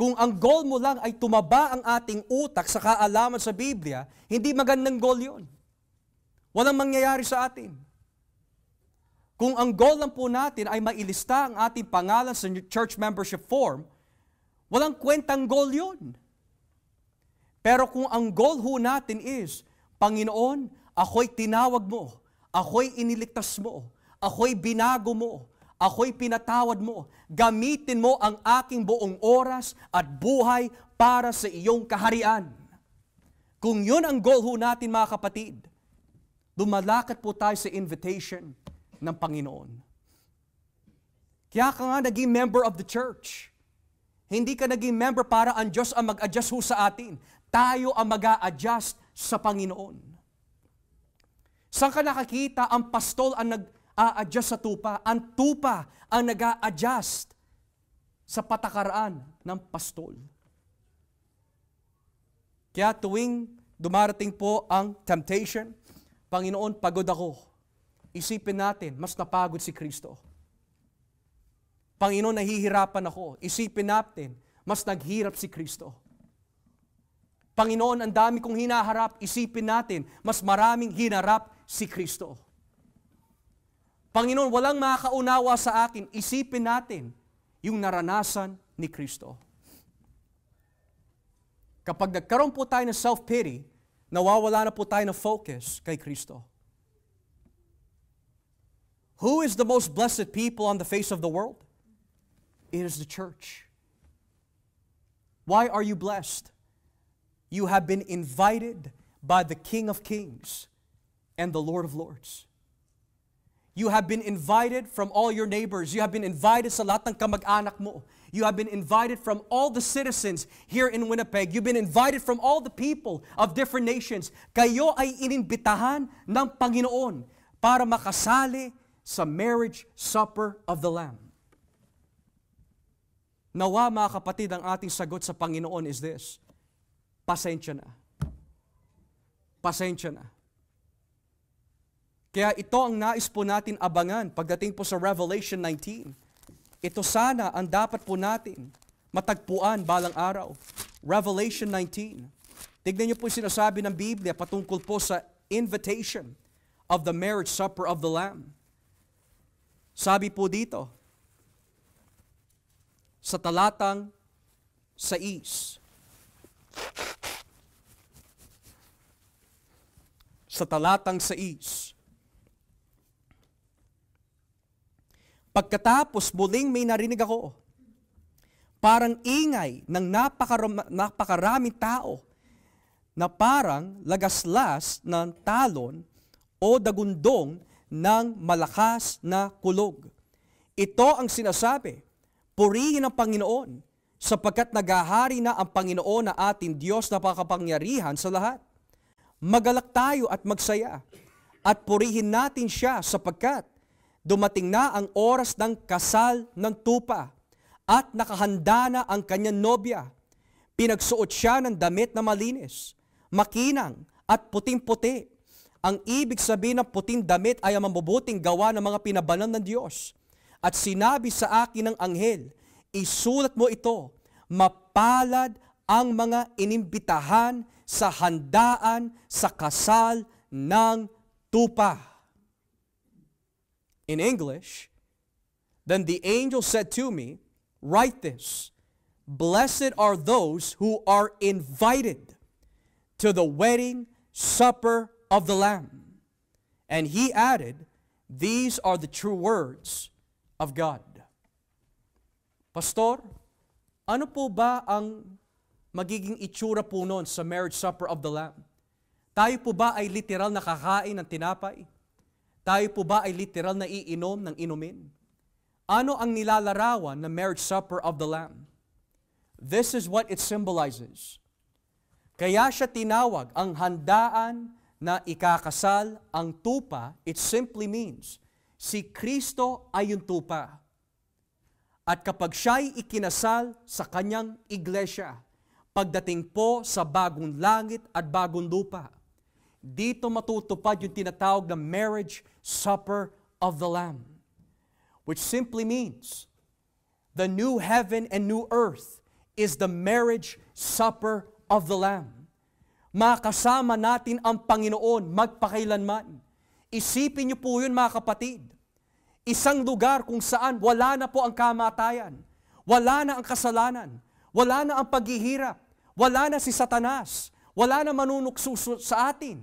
Kung ang goal mo lang ay tumaba ang ating utak sa kaalaman sa Biblia, hindi magandang goal yon. Walang mangyayari sa atin. Kung ang goal lang po natin ay mailista ang ating pangalan sa church membership form, walang kwentang goal yon. Pero kung ang goal ho natin is, Panginoon, ako'y tinawag mo, ako'y iniligtas mo, ako'y binago mo, ako'y pinatawad mo. Gamitin mo ang aking buong oras at buhay para sa iyong kaharian. Kung yun ang goal ho natin mga kapatid, dumalakat po tayo sa invitation ng Panginoon. Kaya ka nga naging member of the church. Hindi ka naging member para ang Diyos ang mag-adjust ho sa atin. Tayo ang mag adjust sa Panginoon. Saan ka nakakita ang pastol ang nag a-adjust sa tupa. Ang tupa ang nag adjust sa patakaraan ng pastol. Kaya tuwing dumarating po ang temptation, Panginoon, pagod ako. Isipin natin, mas napagod si Kristo. Panginoon, nahihirapan ako. Isipin natin, mas naghirap si Kristo. Panginoon, ang dami kong hinaharap. Isipin natin, mas maraming hinarap si Kristo. Panginoon, walang makakaunawa sa akin. Isipin natin yung naranasan ni Kristo. Kapag nagkaroon po tayo ng self-pity, nawawala na po tayo ng focus kay Kristo. Who is the most blessed people on the face of the world? It is the church. Why are you blessed? You have been invited by the King of Kings and the Lord of Lords. You have been invited from all your neighbors. You have been invited sa lahat ng kamag-anak mo. You have been invited from all the citizens here in Winnipeg. You've been invited from all the people of different nations. Kayo ay inimbitahan ng Panginoon para makasali sa marriage supper of the Lamb. Nawa mga kapatid, ang ating sagot sa Panginoon is this, pasensya na. Pasensya na. Kaya ito ang nais po natin abangan pagdating po sa Revelation 19. Ito sana ang dapat po natin matagpuan balang araw. Revelation 19. Tignan niyo po yung sinasabi ng Biblia patungkol po sa invitation of the marriage supper of the Lamb. Sabi po dito, sa talatang sa 6. Sa talatang sa 6. Pagkatapos, muling may narinig ako. Parang ingay ng napakaram- napakaraming tao na parang lagaslas ng talon o dagundong ng malakas na kulog. Ito ang sinasabi, purihin ang Panginoon sapagkat nagahari na ang Panginoon na ating Diyos na pakapangyarihan sa lahat. Magalak tayo at magsaya at purihin natin siya sapagkat Dumating na ang oras ng kasal ng tupa at nakahanda na ang kanyang nobya. Pinagsuot siya ng damit na malinis, makinang at puting-puti. Ang ibig sabihin ng puting damit ay ang mabubuting gawa ng mga pinabanal ng Diyos. At sinabi sa akin ng anghel, isulat mo ito, mapalad ang mga inimbitahan sa handaan sa kasal ng tupa. in English. Then the angel said to me, Write this Blessed are those who are invited to the wedding supper of the Lamb. And he added, These are the true words of God. Pastor, ano po ba ang magiging itsura po noon sa marriage supper of the Lamb? Tayo po ba ay literal na kakain ng tinapay? Tayo po ba ay literal na iinom ng inumin? Ano ang nilalarawan na marriage supper of the Lamb? This is what it symbolizes. Kaya siya tinawag ang handaan na ikakasal ang tupa, it simply means si Kristo ay yung tupa. At kapag siya'y ikinasal sa kanyang iglesia, pagdating po sa bagong langit at bagong lupa, dito matutupad yung tinatawag na marriage supper of the Lamb, which simply means the new heaven and new earth is the marriage supper of the Lamb. Makasama natin ang Panginoon magpakailanman. Isipin niyo po yun mga kapatid. Isang lugar kung saan wala na po ang kamatayan, wala na ang kasalanan, wala na ang paghihirap, wala na si Satanas, wala na manunukso sa atin.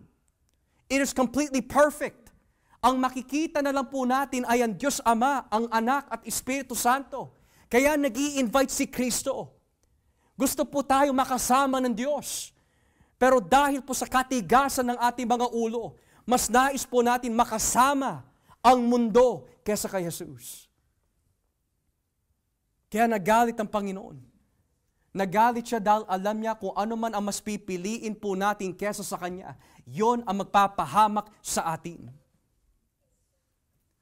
It is completely perfect. Ang makikita na lang po natin ay ang Diyos Ama, ang Anak at Espiritu Santo. Kaya nag invite si Kristo. Gusto po tayo makasama ng Diyos. Pero dahil po sa katigasan ng ating mga ulo, mas nais po natin makasama ang mundo kesa kay Jesus. Kaya nagalit ang Panginoon. Nagalit siya dahil alam niya kung ano man ang mas pipiliin po natin kesa sa Kanya. Yon ang magpapahamak sa atin.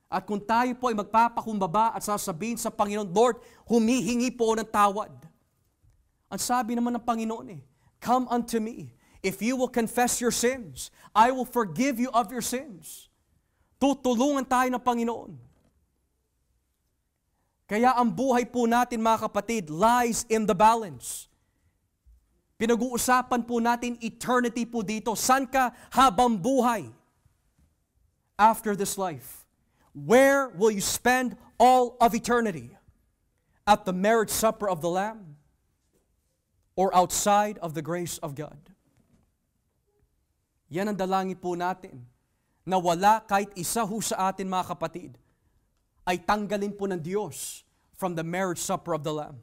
At kung tayo po ay magpapakumbaba at sasabihin sa Panginoon, Lord, humihingi po ng tawad. Ang sabi naman ng Panginoon eh, Come unto me, if you will confess your sins, I will forgive you of your sins. Tutulungan tayo ng Panginoon. Kaya ang buhay po natin mga kapatid lies in the balance. Pinag-uusapan po natin eternity po dito. San ka habang buhay? After this life. Where will you spend all of eternity? At the marriage supper of the Lamb? Or outside of the grace of God? Yan ang dalangin po natin na wala kahit isa ho sa atin mga kapatid ay tanggalin po ng Diyos from the marriage supper of the Lamb.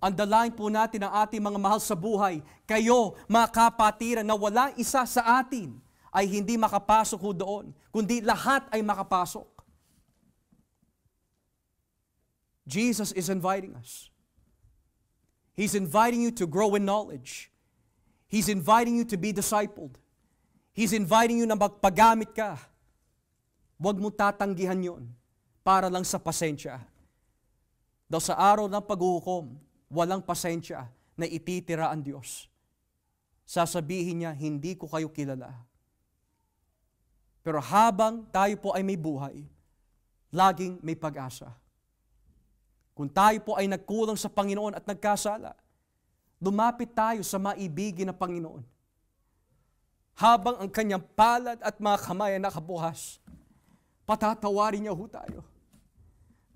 Andalain po natin ang ating mga mahal sa buhay. Kayo, mga kapatiran, na wala isa sa atin ay hindi makapasok ho doon, kundi lahat ay makapasok. Jesus is inviting us. He's inviting you to grow in knowledge. He's inviting you to be discipled. He's inviting you na magpagamit ka. Huwag mo tatanggihan yon para lang sa pasensya. Daw sa araw ng paghuhukom, walang pasensya na ititira ang Diyos. Sasabihin niya, hindi ko kayo kilala. Pero habang tayo po ay may buhay, laging may pag-asa. Kung tayo po ay nagkulang sa Panginoon at nagkasala, lumapit tayo sa maibigin na Panginoon. Habang ang kanyang palad at mga kamay ay nakabukas, patatawarin niya ho tayo.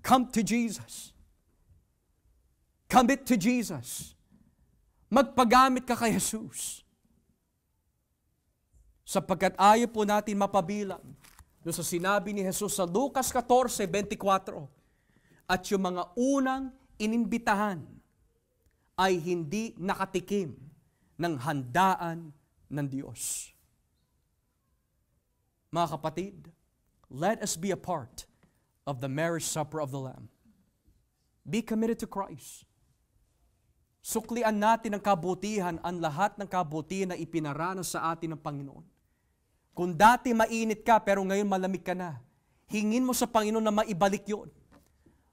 Come to Jesus. Commit to Jesus. Magpagamit ka kay Jesus. Sapagkat ayaw po natin mapabilang doon sa sinabi ni Jesus sa Lucas 14:24 at yung mga unang inimbitahan ay hindi nakatikim ng handaan ng Diyos. Mga kapatid, let us be a part of the marriage supper of the Lamb. Be committed to Christ. Suklian natin ang kabutihan, ang lahat ng kabutihan na ipinaranas sa atin ng Panginoon. Kung dati mainit ka, pero ngayon malamig ka na, hingin mo sa Panginoon na maibalik yon.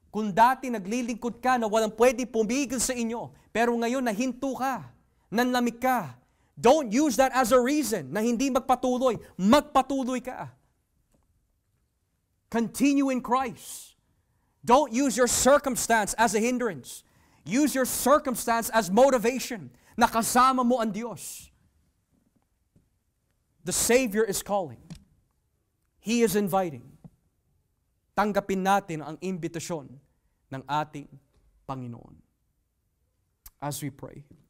Kung dati naglilingkod ka na walang pwede pumigil sa inyo, pero ngayon nahinto ka, nanlamig ka, don't use that as a reason na hindi magpatuloy. Magpatuloy ka. Continue in Christ. Don't use your circumstance as a hindrance. Use your circumstance as motivation. Nakasama mo ang Dios. The Savior is calling. He is inviting. Tanggapin natin ang imbitasyon ng ating Panginoon. As we pray.